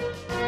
Thank you.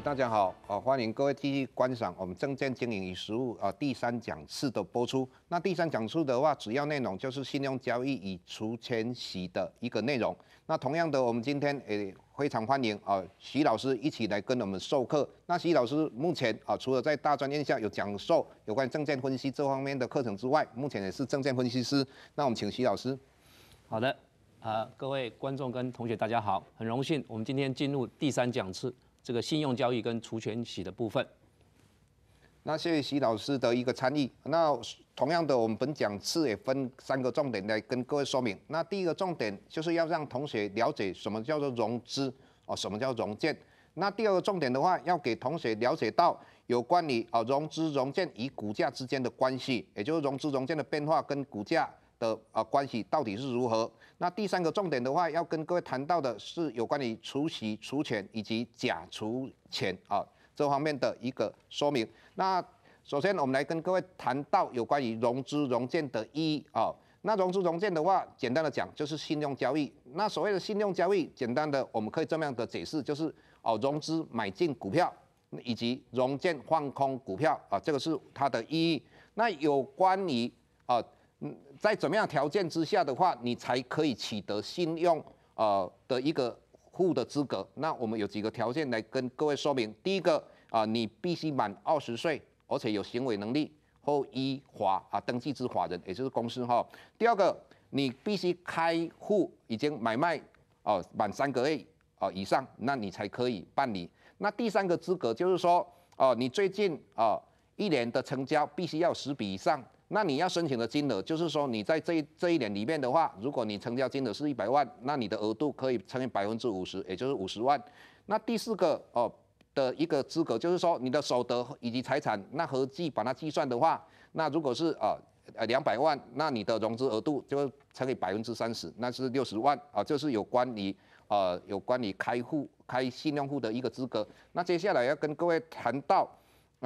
大家好，啊，欢迎各位继续观赏我们《证券经营与实务》啊第三讲次的播出。那第三讲次的话，主要内容就是信用交易与除权息的一个内容。那同样的，我们今天也非常欢迎啊徐老师一起来跟我们授课。那徐老师目前啊，除了在大专院校有讲授有关证券分析这方面的课程之外，目前也是证券分析师。那我们请徐老师。好的，啊各位观众跟同学大家好，很荣幸我们今天进入第三讲次。这个信用交易跟除权息的部分。那谢谢徐老师的一个参与。那同样的，我们本讲次也分三个重点来跟各位说明。那第一个重点就是要让同学了解什么叫做融资啊，什么叫融券。那第二个重点的话，要给同学了解到有关你啊融资融券与股价之间的关系，也就是融资融券的变化跟股价。的啊关系到底是如何？那第三个重点的话，要跟各位谈到的是有关于除息、除权以及假除权啊这方面的一个说明。那首先我们来跟各位谈到有关于融资融券的意义啊。那融资融券的话，简单的讲就是信用交易。那所谓的信用交易，简单的我们可以这么样的解释，就是哦融资买进股票以及融券放空股票啊，这个是它的意义。那有关于啊。在怎么样条件之下的话，你才可以取得信用呃的一个户的资格？那我们有几个条件来跟各位说明。第一个啊，你必须满二十岁，而且有行为能力或依华啊登记之法人，也就是公司哈。第二个，你必须开户已经买卖哦满三个月哦以上，那你才可以办理。那第三个资格就是说哦，你最近啊一年的成交必须要十笔以上。那你要申请的金额，就是说你在这这一点里面的话，如果你成交金额是一百万，那你的额度可以乘以百分之五十，也就是五十万。那第四个哦的一个资格，就是说你的所得以及财产，那合计把它计算的话，那如果是啊呃两百万，那你的融资额度就乘以百分之三十，那是六十万啊。就是有关你啊有关你开户开信用户的一个资格。那接下来要跟各位谈到。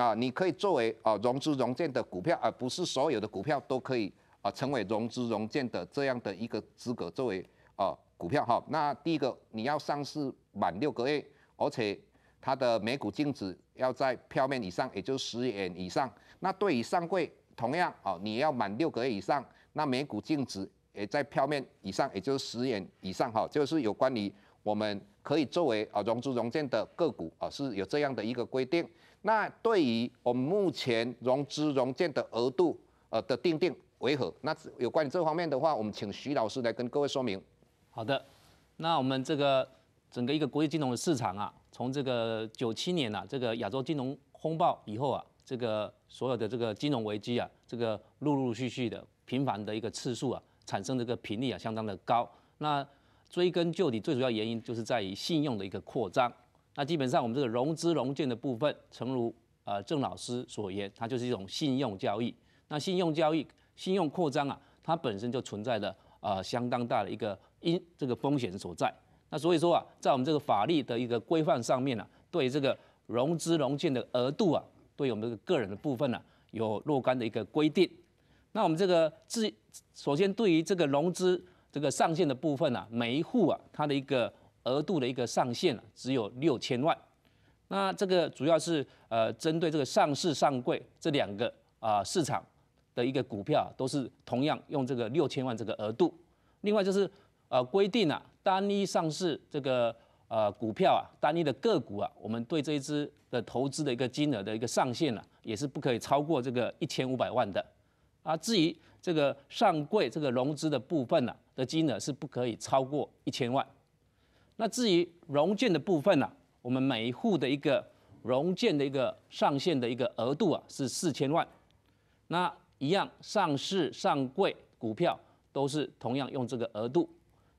啊，你可以作为啊融资融券的股票，而不是所有的股票都可以啊成为融资融券的这样的一个资格作为啊股票哈。那第一个你要上市满六个月，而且它的每股净值要在票面以上，也就是十元以上。那对于上柜同样啊，你要满六个月以上，那每股净值也在票面以上，也就是十元以上哈。就是有关于我们可以作为啊融资融券的个股啊是有这样的一个规定。那对于我们目前融资融券的额度，呃的定定为何？那有关于这方面的话，我们请徐老师来跟各位说明。好的，那我们这个整个一个国际金融的市场啊，从这个九七年啊，这个亚洲金融风暴以后啊，这个所有的这个金融危机啊，这个陆陆续续的频繁的一个次数啊，产生这个频率啊，相当的高。那追根究底，最主要原因就是在于信用的一个扩张。那基本上我们这个融资融券的部分，诚如呃郑老师所言，它就是一种信用交易。那信用交易、信用扩张啊，它本身就存在着呃相当大的一个因这个风险所在。那所以说啊，在我们这个法律的一个规范上面呢，对这个融资融券的额度啊，对我们这个个人的部分呢，有若干的一个规定。那我们这个自首先对于这个融资这个上限的部分呢，每一户啊，它的一个。额度的一个上限啊，只有六千万。那这个主要是呃，针对这个上市、上柜这两个啊市场的一个股票，都是同样用这个六千万这个额度。另外就是呃，规定啊，单一上市这个呃股票啊，单一的个股啊，我们对这一支的投资的一个金额的一个上限啊，也是不可以超过这个一千五百万的。啊，至于这个上柜这个融资的部分呢，的金额是不可以超过一千万。那至于融券的部分呢？我们每一户的一个融券的一个上限的一个额度啊是四千万。那一样上市上柜股票都是同样用这个额度。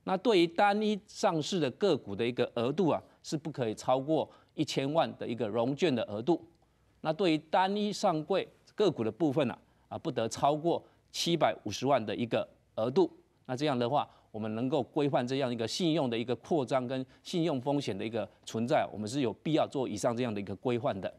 那对于单一上市的个股的一个额度啊是不可以超过一千万的一个融券的额度。那对于单一上柜个股的部分呢啊不得超过七百五十万的一个额度。那这样的话。我们能够规范这样一个信用的一个扩张跟信用风险的一个存在，我们是有必要做以上这样的一个规范的。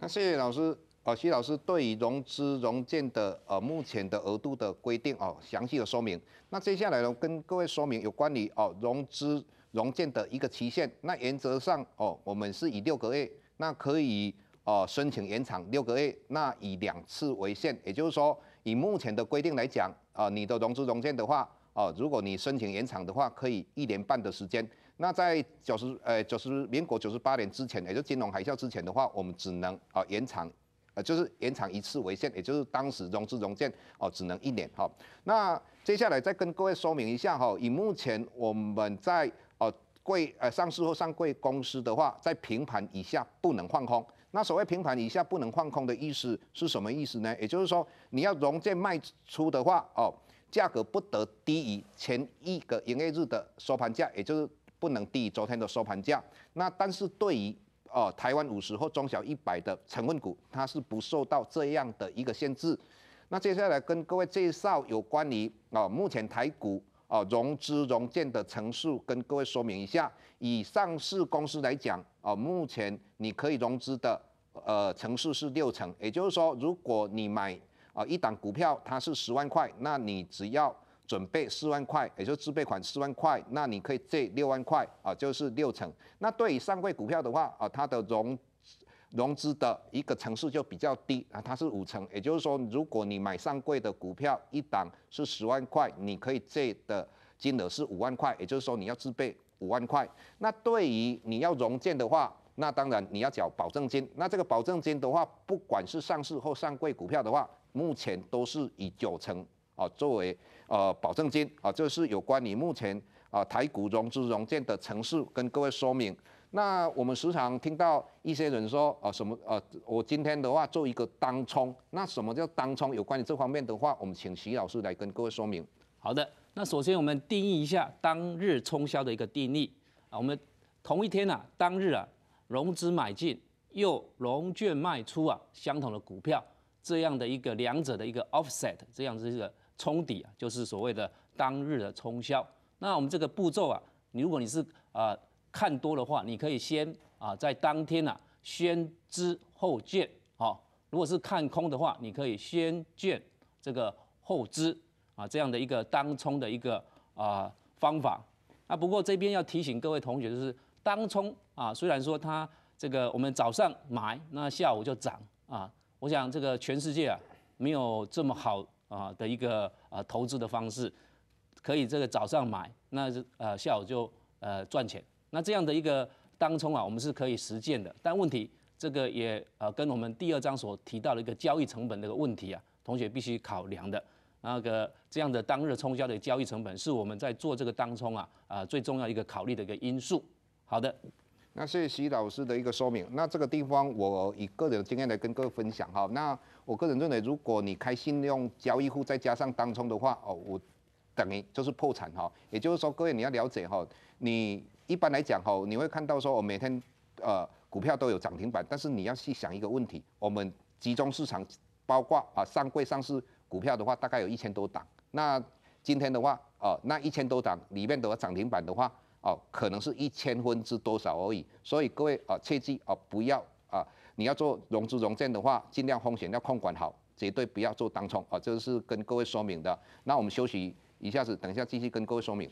那谢谢老师，呃，徐老师对于融资融券的呃目前的额度的规定哦，详细的说明。那接下来呢，跟各位说明有关于哦融资融券的一个期限。那原则上哦，我们是以六个月，那可以哦申请延长六个月，那以两次为限。也就是说，以目前的规定来讲，啊，你的融资融券的话。哦，如果你申请延长的话，可以一年半的时间。那在九十呃九十民国九十八年之前，也就金融海啸之前的话，我们只能啊延长，呃就是延长一次为限，也就是当时融资融券哦只能一年哈。那接下来再跟各位说明一下哈，以目前我们在哦贵呃上市或上贵公司的话，在平盘以下不能换空。那所谓平盘以下不能换空的意思是什么意思呢？也就是说你要融券卖出的话哦。价格不得低于前一个营业日的收盘价，也就是不能低于昨天的收盘价。那但是对于呃、台湾五十或中小一百的成分股，它是不受到这样的一个限制。那接下来跟各位介绍有关于呃、目前台股哦，融资融券的层数，跟各位说明一下。以上市公司来讲哦，目前你可以融资的呃层数是六层，也就是说，如果你买啊，一档股票它是十万块，那你只要准备四万块，也就是自备款四万块，那你可以借六万块啊，就是六成。那对于上柜股票的话啊，它的融融资的一个层数就比较低啊，它是五成。也就是说，如果你买上柜的股票一档是十万块，你可以借的金额是五万块，也就是说你要自备五万块。那对于你要融券的话，那当然你要缴保证金。那这个保证金的话，不管是上市或上柜股票的话，目前都是以九成啊作为呃保证金啊，这是有关你目前啊台股融资融券的城市跟各位说明。那我们时常听到一些人说啊什么呃，我今天的话做一个当冲，那什么叫当冲？有关于这方面的话，我们请徐老师来跟各位说明。好的，那首先我们定义一下当日冲销的一个定义啊，我们同一天啊，当日啊融资买进又融券卖出啊相同的股票。这样的一个两者的一个 offset，这样子一个冲抵啊，就是所谓的当日的冲销。那我们这个步骤啊，你如果你是啊看多的话，你可以先啊在当天啊先知后见啊；如果是看空的话，你可以先见这个后知啊这样的一个当冲的一个啊方法。啊不过这边要提醒各位同学就是当冲啊，虽然说它这个我们早上买，那下午就涨啊。我想这个全世界啊，没有这么好啊的一个啊投资的方式，可以这个早上买，那呃下午就呃赚钱。那这样的一个当冲啊，我们是可以实践的。但问题这个也呃跟我们第二章所提到的一个交易成本那个问题啊，同学必须考量的。那个这样的当日冲销的交易成本是我们在做这个当冲啊啊最重要一个考虑的一个因素。好的。那谢谢徐老师的一个说明。那这个地方，我以个人经验来跟各位分享哈。那我个人认为，如果你开信用交易户再加上当冲的话，哦，我等于就是破产哈。也就是说，各位你要了解哈，你一般来讲哈，你会看到说，我每天呃股票都有涨停板，但是你要去想一个问题，我们集中市场包括啊上柜上市股票的话，大概有一千多档。那今天的话，哦，那一千多档里面的涨停板的话。哦，可能是一千分之多少而已，所以各位啊，切记啊，不要啊，你要做融资融券的话，尽量风险要控管好，绝对不要做当冲啊，这是跟各位说明的。那我们休息一下子，等一下继续跟各位说明。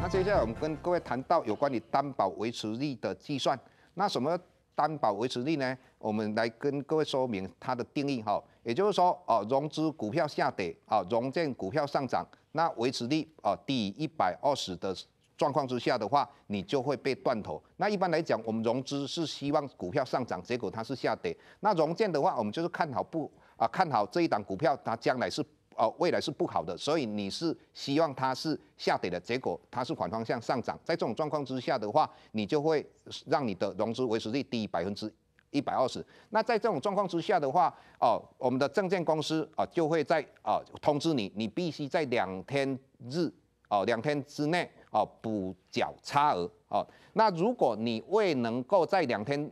那接下来我们跟各位谈到有关于担保维持率的计算，那什么？担保维持率呢？我们来跟各位说明它的定义哈，也就是说，哦，融资股票下跌，啊，融券股票上涨，那维持率啊低于一百二十的状况之下的话，你就会被断头。那一般来讲，我们融资是希望股票上涨，结果它是下跌；那融券的话，我们就是看好不啊，看好这一档股票，它将来是。哦，未来是不好的，所以你是希望它是下跌的结果，它是反方向上涨。在这种状况之下的话，你就会让你的融资维持率低百分之一百二十。那在这种状况之下的话，哦，我们的证券公司啊就会在啊通知你，你必须在两天日哦两天之内哦补缴差额哦。那如果你未能够在两天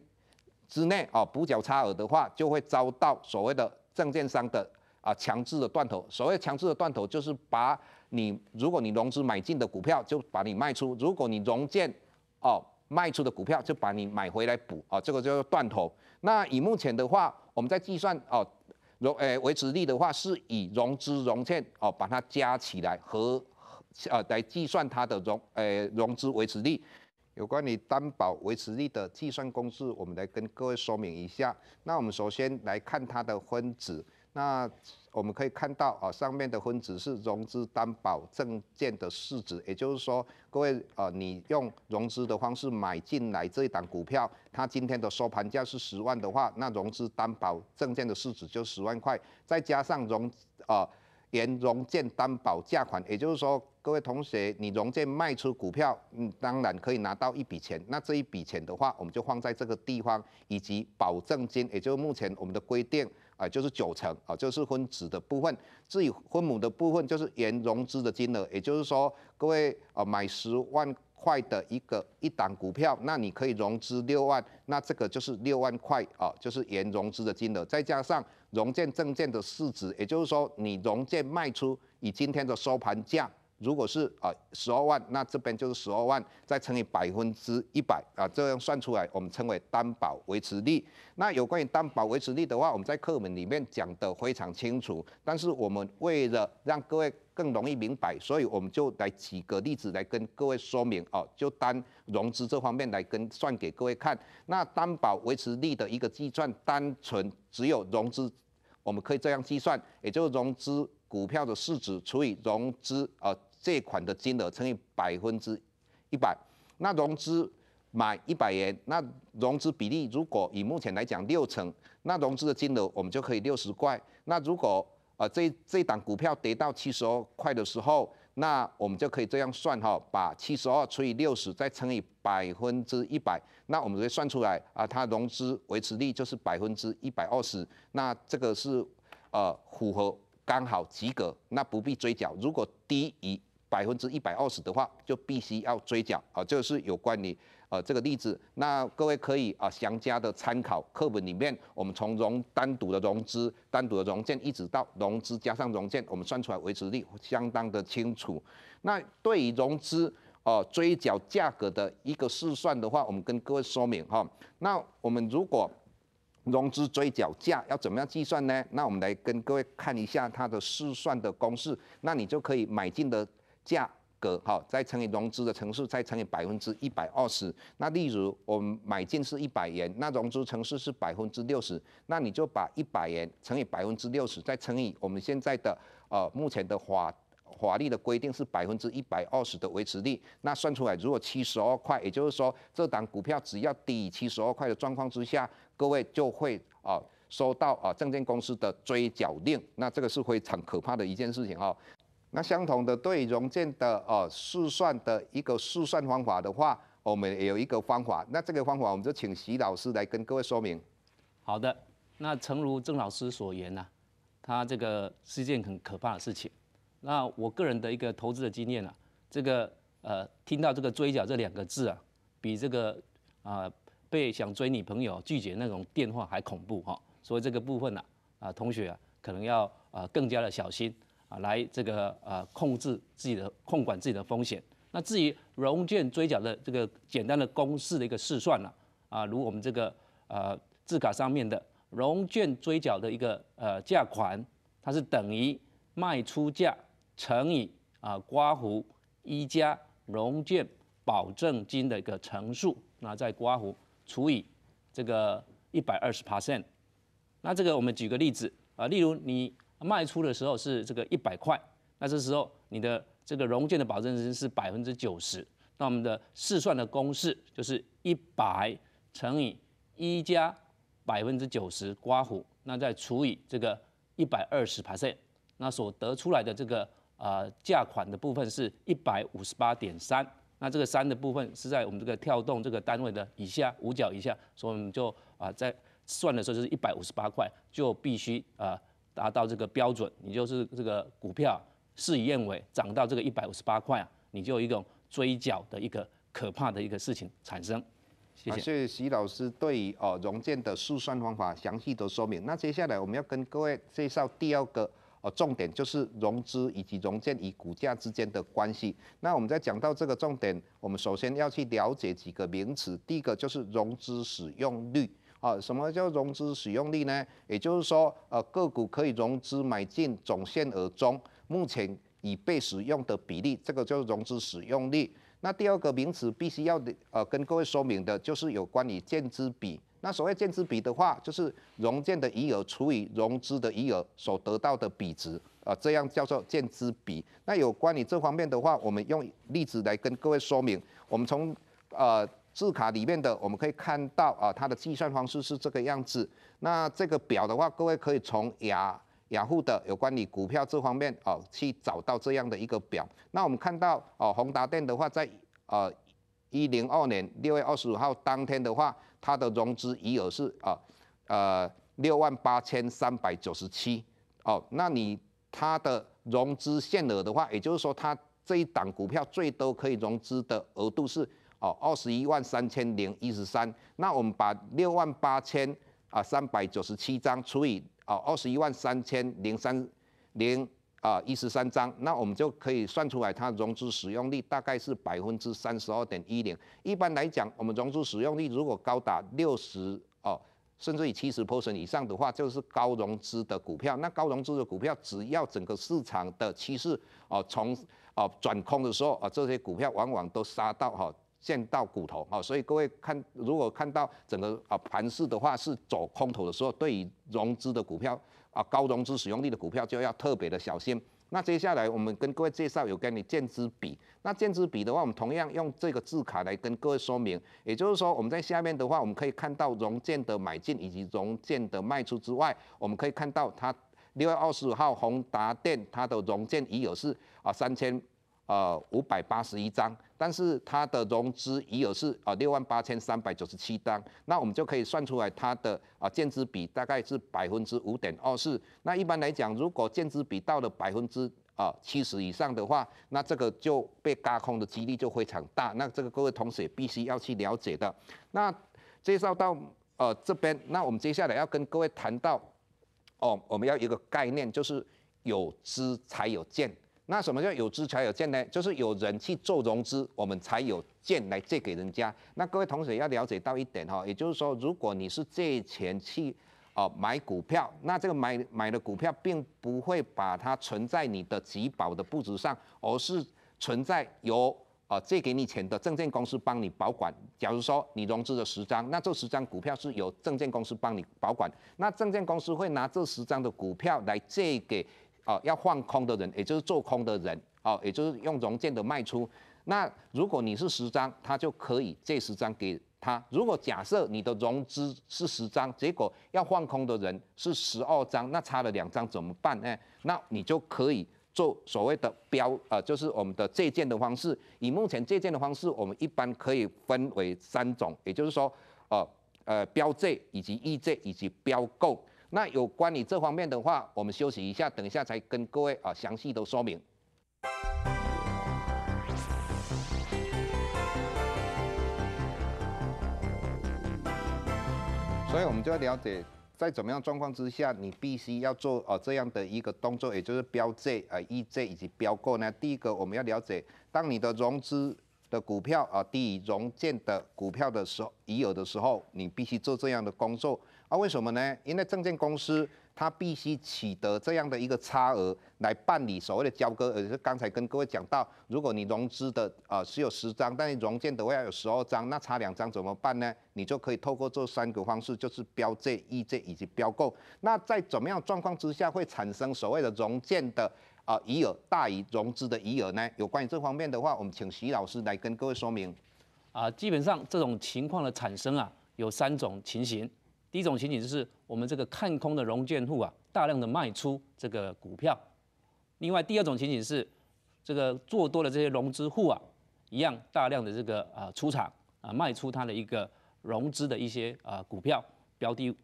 之内哦补缴差额的话，就会遭到所谓的证券商的。啊，强制的断头，所谓强制的断头，就是把你如果你融资买进的股票，就把你卖出；如果你融券，哦卖出的股票，就把你买回来补啊，这个叫做断头。那以目前的话，我们在计算哦融诶维持率的话，是以融资融券哦把它加起来和呃来计算它的融诶融资维持率。有关你担保维持率的计算公式，我们来跟各位说明一下。那我们首先来看它的分子。那我们可以看到啊，上面的分子是融资担保证券的市值，也就是说，各位啊，你用融资的方式买进来这一档股票，它今天的收盘价是十万的话，那融资担保证券的市值就十万块，再加上融啊，连融券担保价款，也就是说，各位同学，你融券卖出股票，嗯，当然可以拿到一笔钱，那这一笔钱的话，我们就放在这个地方，以及保证金，也就是目前我们的规定。啊，就是九成啊，就是分子的部分；至于分母的部分，就是原融资的金额。也就是说，各位啊，买十万块的一个一档股票，那你可以融资六万，那这个就是六万块啊，就是原融资的金额，再加上融券证券的市值。也就是说，你融券卖出以今天的收盘价。如果是啊十二万，那这边就是十二万，再乘以百分之一百啊，这样算出来，我们称为担保维持率。那有关于担保维持率的话，我们在课本里面讲的非常清楚。但是我们为了让各位更容易明白，所以我们就来举个例子来跟各位说明哦，就单融资这方面来跟算给各位看。那担保维持率的一个计算，单纯只有融资，我们可以这样计算，也就是融资股票的市值除以融资呃这款的金额乘以百分之一百，那融资买一百元，那融资比例如果以目前来讲六成，那融资的金额我们就可以六十块。那如果啊这这档股票跌到七十二块的时候，那我们就可以这样算哈，把七十二除以六十再乘以百分之一百，那我们就算出来啊，它融资维持率就是百分之一百二十。那这个是呃符合刚好及格，那不必追缴。如果低于百分之一百二十的话，就必须要追缴啊！这是有关你呃这个例子，那各位可以啊详加的参考课本里面，我们从融单独的融资、单独的融券，一直到融资加上融券，我们算出来维持率相当的清楚。那对于融资啊追缴价格的一个试算的话，我们跟各位说明哈。那我们如果融资追缴价要怎么样计算呢？那我们来跟各位看一下它的试算的公式，那你就可以买进的。价格好，再乘以融资的乘数，再乘以百分之一百二十。那例如我们买进是一百元，那融资乘数是百分之六十，那你就把一百元乘以百分之六十，再乘以我们现在的呃目前的法法律的规定是百分之一百二十的维持率。那算出来如果七十二块，也就是说这档股票只要低于七十二块的状况之下，各位就会啊收到啊证券公司的追缴令。那这个是非常可怕的一件事情哦。那相同的对融券的呃试算的一个试算方法的话，我们也有一个方法。那这个方法，我们就请徐老师来跟各位说明。好的，那诚如郑老师所言呢，他这个是一件很可怕的事情。那我个人的一个投资的经验啊，这个呃听到这个追缴这两个字啊，比这个啊被想追女朋友拒绝那种电话还恐怖哈。所以这个部分呢，啊同学啊可能要啊更加的小心。啊，来这个呃控制自己的控管自己的风险。那至于融券追缴的这个简单的公式的一个试算呢，啊，如我们这个呃字卡上面的融券追缴的一个呃价款，它是等于卖出价乘以啊刮胡一加融券保证金的一个乘数，那再刮胡除以这个一百二十 percent。那这个我们举个例子啊，例如你。卖出的时候是这个一百块，那这时候你的这个融券的保证金是百分之九十，那我们的试算的公式就是一百乘以一加百分之九十刮胡，那再除以这个一百二十 percent，那所得出来的这个啊价款的部分是一百五十八点三，那这个三的部分是在我们这个跳动这个单位的以下五角以下，所以我们就啊在算的时候就是一百五十八块就必须啊。达到这个标准，你就是这个股票事与愿违，涨到这个一百五十八块啊，你就有一种追缴的一个可怕的一个事情产生。谢谢。所以徐老师对哦融券的速算方法详细的说明。那接下来我们要跟各位介绍第二个哦重点，就是融资以及融券与股价之间的关系。那我们在讲到这个重点，我们首先要去了解几个名词。第一个就是融资使用率。啊，什么叫融资使用率呢？也就是说，呃，个股可以融资买进总限额中，目前已被使用的比例，这个叫融资使用率。那第二个名词必须要呃跟各位说明的就是有关于建资比。那所谓建资比的话，就是融建的余额除以融资的余额所得到的比值，啊，这样叫做建资比。那有关于这方面的话，我们用例子来跟各位说明。我们从呃。字卡里面的我们可以看到啊，它的计算方式是这个样子。那这个表的话，各位可以从雅雅虎的有关你股票这方面啊去找到这样的一个表。那我们看到哦，宏达电的话，在呃一零二年六月二十五号当天的话，它的融资余额是啊呃六万八千三百九十七哦。那你它的融资限额的话，也就是说，它这一档股票最多可以融资的额度是。哦，二十一万三千零一十三，那我们把六万八千啊三百九十七张除以哦二十一万三千零三零啊一十三张，那我们就可以算出来，它融资使用率大概是百分之三十二点一零。一般来讲，我们融资使用率如果高达六十哦，甚至于七十 p e r n 以上的话，就是高融资的股票。那高融资的股票，只要整个市场的趋势哦从哦转空的时候啊，这些股票往往都杀到哈。见到骨头啊，所以各位看，如果看到整个啊盘市的话是走空头的时候，对于融资的股票啊高融资使用率的股票就要特别的小心。那接下来我们跟各位介绍有跟你建资比，那建资比的话，我们同样用这个字卡来跟各位说明。也就是说，我们在下面的话，我们可以看到融建的买进以及融建的卖出之外，我们可以看到它六月二十五号宏达电它的融建已有是啊三千。呃，五百八十一张，但是它的融资余额是呃六万八千三百九十七单，那我们就可以算出来它的啊建资比大概是百分之五点二四。那一般来讲，如果建资比到了百分之啊七十以上的话，那这个就被加空的几率就非常大。那这个各位同学必须要去了解的。那介绍到呃这边，那我们接下来要跟各位谈到哦，我们要一个概念，就是有资才有建。那什么叫有资才有借呢？就是有人去做融资，我们才有借来借给人家。那各位同学要了解到一点哈，也就是说，如果你是借钱去啊买股票，那这个买买的股票并不会把它存在你的集保的布置上，而是存在由啊借给你钱的证券公司帮你保管。假如说你融资了十张，那这十张股票是由证券公司帮你保管，那证券公司会拿这十张的股票来借给。哦，要换空的人，也就是做空的人，哦，也就是用融券的卖出。那如果你是十张，他就可以借十张给他。如果假设你的融资是十张，结果要换空的人是十二张，那差了两张怎么办呢？那你就可以做所谓的标，呃，就是我们的借鉴的方式。以目前借鉴的方式，我们一般可以分为三种，也就是说，呃，呃，标借以及易借以及标购。那有关你这方面的话，我们休息一下，等一下才跟各位啊详细的说明。所以，我们就要了解，在怎么样状况之下，你必须要做啊这样的一个动作，也就是标借啊、e 借以及标购呢？第一个，我们要了解，当你的融资的股票啊，低于融券的股票的时候，已有的时候，你必须做这样的工作。那为什么呢？因为证券公司它必须取得这样的一个差额来办理所谓的交割。而且刚才跟各位讲到，如果你融资的呃是有十张，但是融券的话要有十二张，那差两张怎么办呢？你就可以透过这三个方式，就是标借、议借以及标购。那在怎么样状况之下会产生所谓的融券的啊余额大于融资的余额呢？有关于这方面的话，我们请徐老师来跟各位说明。啊，基本上这种情况的产生啊，有三种情形。第一种情景就是我们这个看空的融券户啊，大量的卖出这个股票；另外，第二种情景是这个做多的这些融资户啊，一样大量的这个啊出场啊，卖出他的一个融资的一些啊股票标的。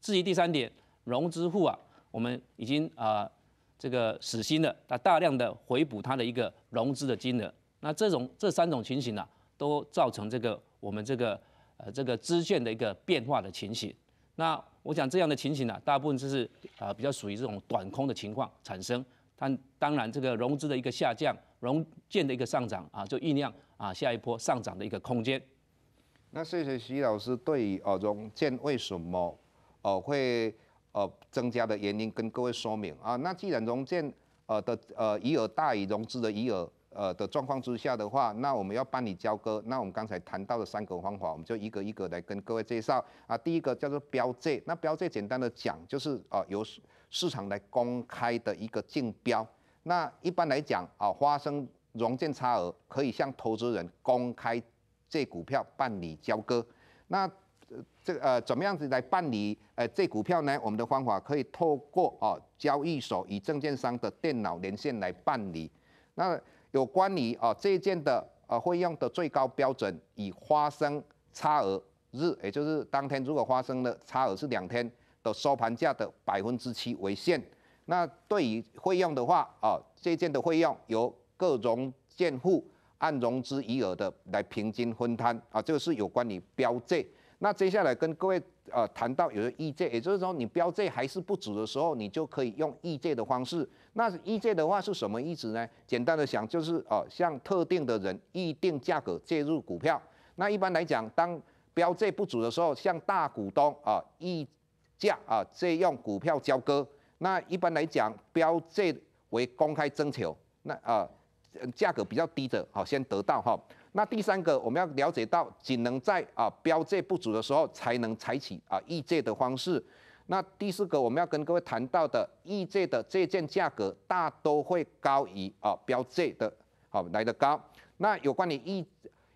至于第三点，融资户啊，我们已经啊这个死心了，他大量的回补他的一个融资的金额。那这种这三种情形呢，都造成这个我们这个。呃，这个支线的一个变化的情形，那我想这样的情形呢，大部分就是啊比较属于这种短空的情况产生，但当然这个融资的一个下降，融券的一个上涨啊，就酝酿啊下一波上涨的一个空间。那谢谢徐老师对于呃融券为什么呃会呃增加的原因跟各位说明啊。那既然融券呃的呃余额大于融资的余额。呃的状况之下的话，那我们要办理交割，那我们刚才谈到的三个方法，我们就一个一个来跟各位介绍啊。第一个叫做标债，那标债简单的讲就是啊由市场来公开的一个竞标。那一般来讲啊，发生融券差额可以向投资人公开借股票办理交割。那这呃怎么样子来办理呃这股票呢？我们的方法可以透过啊交易所与证券商的电脑连线来办理。那有关你啊这一件的啊费用的最高标准，以发生差额日，也就是当天如果发生的差额是两天的收盘价的百分之七为限。那对于费用的话啊，这件的费用由各融建户按融资余额的来平均分摊啊，这个是有关于标债。那接下来跟各位。呃，谈到有的意价，也就是说你标债还是不足的时候，你就可以用意价的方式。那意价的话是什么意思呢？简单的想就是呃，向特定的人预定价格介入股票。那一般来讲，当标债不足的时候，向大股东啊议价啊借用股票交割。那一般来讲，标债为公开征求，那啊价格比较低的，好先得到哈。那第三个，我们要了解到，仅能在啊标借不足的时候，才能采取啊议借的方式。那第四个，我们要跟各位谈到的议借的借件价格，大都会高于啊标借的，好来的高。那有关你议，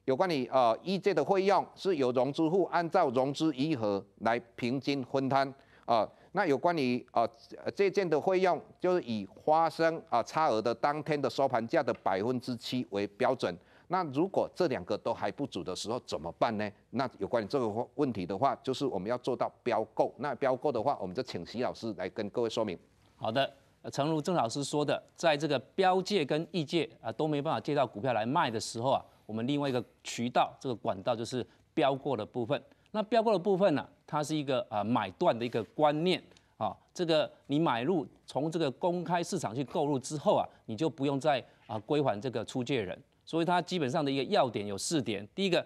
有关你啊议借的费用，是由融资户按照融资余额来平均分摊啊。那有关于啊借件的费用，就是以发生啊差额的当天的收盘价的百分之七为标准。那如果这两个都还不足的时候怎么办呢？那有关于这个问题的话，就是我们要做到标购。那标购的话，我们就请徐老师来跟各位说明。好的，诚如郑老师说的，在这个标界跟异界啊都没办法借到股票来卖的时候啊，我们另外一个渠道，这个管道就是标购的部分。那标购的部分呢，它是一个啊买断的一个观念啊。这个你买入从这个公开市场去购入之后啊，你就不用再啊归还这个出借人。所以它基本上的一个要点有四点：第一个，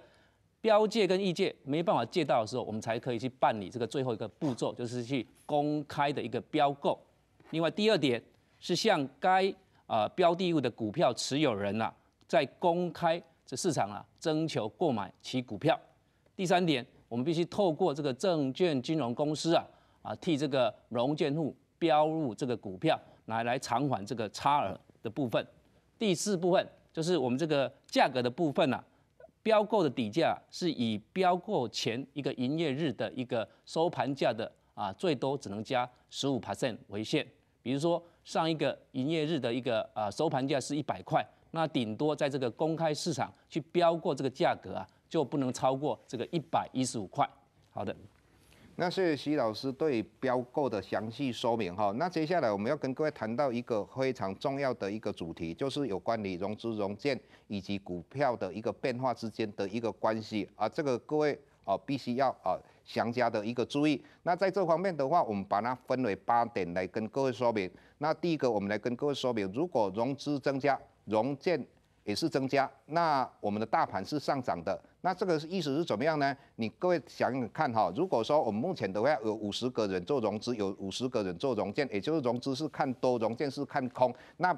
标借跟意借没办法借到的时候，我们才可以去办理这个最后一个步骤，就是去公开的一个标购；另外第二点是向该呃标的物的股票持有人啊，在公开这市场啊征求购买其股票；第三点，我们必须透过这个证券金融公司啊啊替这个融券户标入这个股票，来来偿还这个差额的部分；第四部分。就是我们这个价格的部分呢，标购的底价是以标购前一个营业日的一个收盘价的啊，最多只能加十五 percent 为限。比如说上一个营业日的一个啊收盘价是一百块，那顶多在这个公开市场去标过这个价格啊，就不能超过这个一百一十五块。好的。那谢谢徐老师对标购的详细说明哈。那接下来我们要跟各位谈到一个非常重要的一个主题，就是有关于融资融券以及股票的一个变化之间的一个关系啊。这个各位啊必须要啊详加的一个注意。那在这方面的话，我们把它分为八点来跟各位说明。那第一个，我们来跟各位说明，如果融资增加，融券也是增加，那我们的大盘是上涨的。那这个意思是怎么样呢？你各位想想看哈，如果说我们目前的话有五十个人做融资，有五十个人做融券，也就是融资是看多，融券是看空，那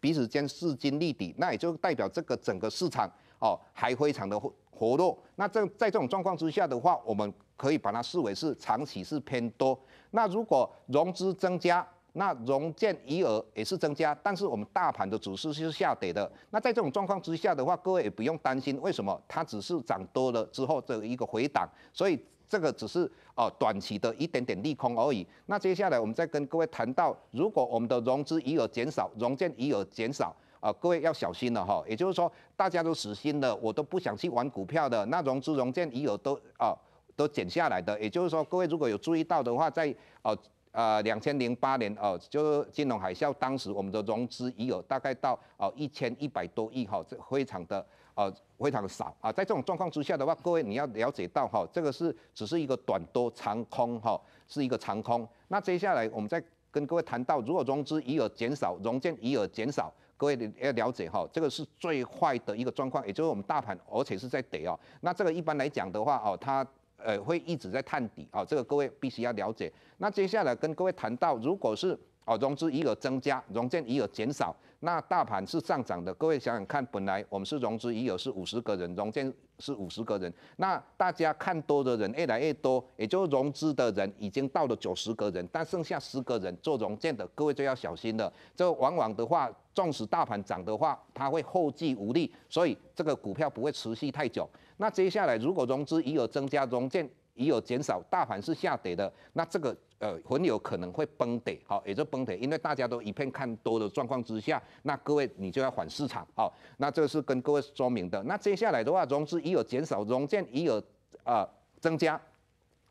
彼此间势均力敌，那也就代表这个整个市场哦还非常的活络。那这在这种状况之下的话，我们可以把它视为是长期是偏多。那如果融资增加，那融券余额也是增加，但是我们大盘的走势是下跌的。那在这种状况之下的话，各位也不用担心，为什么？它只是涨多了之后的一个回档，所以这个只是呃短期的一点点利空而已。那接下来我们再跟各位谈到，如果我们的融资余额减少、融券余额减少啊，各位要小心了哈。也就是说，大家都死心了，我都不想去玩股票的，那融资融券余额都啊都减下来的。也就是说，各位如果有注意到的话，在呃、呃，两千零八年哦，就是金融海啸，当时我们的融资余额大概到哦一千一百多亿哈，这非常的呃非常少啊。在这种状况之下的话，各位你要了解到哈，这个是只是一个短多长空哈，是一个长空。那接下来我们再跟各位谈到，如果融资余额减少，融券余额减少，各位要了解哈，这个是最坏的一个状况，也就是我们大盘而且是在跌哦。那这个一般来讲的话哦，它。呃，会一直在探底啊，这个各位必须要了解。那接下来跟各位谈到，如果是哦融资余额增加，融券余额减少，那大盘是上涨的。各位想想看，本来我们是融资余额是五十个人，融券是五十个人，那大家看多的人越来越多，也就是融资的人已经到了九十个人，但剩下十个人做融券的，各位就要小心了。这往往的话。纵使大盘涨的话，它会后继无力，所以这个股票不会持续太久。那接下来如果融资已有增加，融券已有减少，大盘是下跌的，那这个呃很有可能会崩跌，好，也就崩跌，因为大家都一片看多的状况之下，那各位你就要缓市场，好，那这是跟各位说明的。那接下来的话，融资已有减少，融券已有呃增加，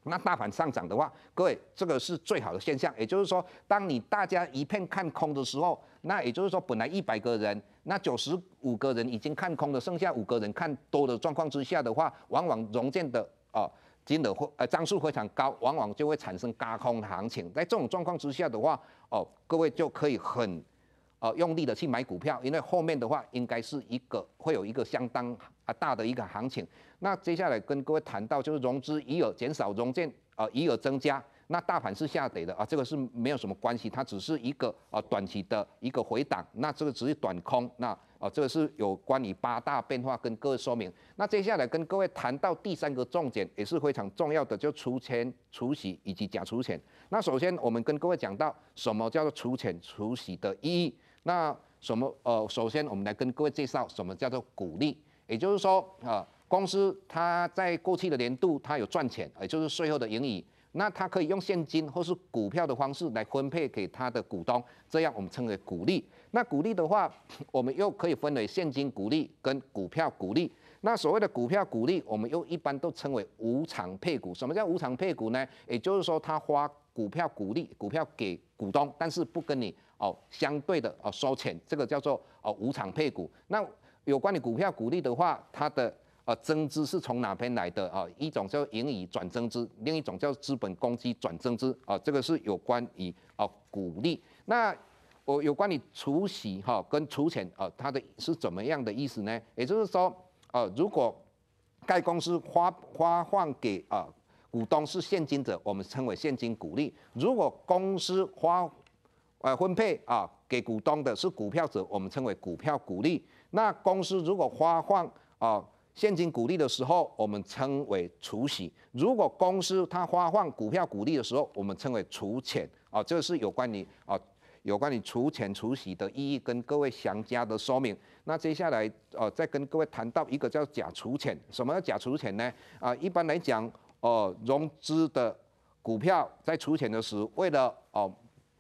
那大盘上涨的话，各位这个是最好的现象，也就是说，当你大家一片看空的时候。那也就是说，本来一百个人，那九十五个人已经看空了，剩下五个人看多的状况之下的话，往往融券的啊，金额或呃张数非常高，往往就会产生高空的行情。在这种状况之下的话，哦，各位就可以很呃用力的去买股票，因为后面的话应该是一个会有一个相当啊大的一个行情。那接下来跟各位谈到就是融资余额减少，融券啊余额增加。那大盘是下跌的啊，这个是没有什么关系，它只是一个啊短期的一个回档。那这个只是短空。那啊，这个是有关于八大变化跟各位说明。那接下来跟各位谈到第三个重点也是非常重要的，就除权除息以及假除权。那首先我们跟各位讲到什么叫做除权除息的意义？那什么呃，首先我们来跟各位介绍什么叫做股利，也就是说啊，公司它在过去的年度它有赚钱，也就是税后的盈余。那他可以用现金或是股票的方式来分配给他的股东，这样我们称为股利。那股利的话，我们又可以分为现金股利跟股票股利。那所谓的股票股利，我们又一般都称为无偿配股。什么叫无偿配股呢？也就是说，他花股票股利股票给股东，但是不跟你哦相对的哦收钱，这个叫做哦无偿配股。那有关你股票股利的话，它的。啊，增资是从哪边来的啊？一种叫盈余转增资，另一种叫资本公积转增资啊。这个是有关于啊，股利。那我有关于除息哈跟除钱啊，它的是怎么样的意思呢？也就是说，呃，如果该公司发发放给啊股东是现金者，我们称为现金股利；如果公司发呃分配啊给股东的是股票者，我们称为股票股利。那公司如果发放啊，现金股利的时候，我们称为除息；如果公司它发放股票股利的时候，我们称为除钱。啊，这是有关你啊有关你除钱除息的意义，跟各位详加的说明。那接下来呃，再跟各位谈到一个叫假除钱。什么叫假除钱呢？啊，一般来讲，呃，融资的股票在除钱的时候，为了哦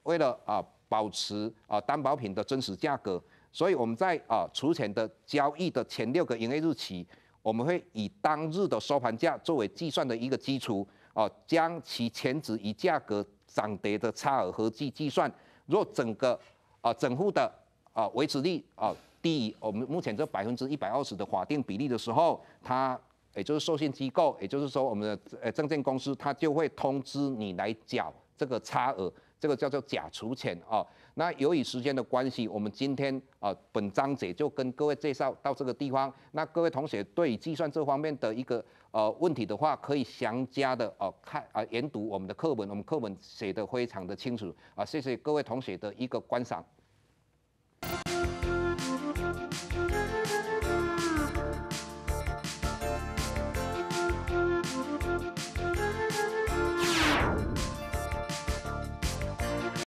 为了啊保持啊担保品的真实价格，所以我们在啊除钱的交易的前六个营业日期。我们会以当日的收盘价作为计算的一个基础，哦，将其前值与价格涨跌的差额合计计算。若整个啊整户的啊维持率啊低于我们目前这百分之一百二十的法定比例的时候，它也就是授信机构，也就是说我们的呃证券公司，它就会通知你来缴这个差额，这个叫做假除钱啊。那由于时间的关系，我们今天啊本章节就跟各位介绍到这个地方。那各位同学对计算这方面的一个呃问题的话，可以详加的呃看啊研读我们的课本，我们课本写的非常的清楚啊。谢谢各位同学的一个观赏。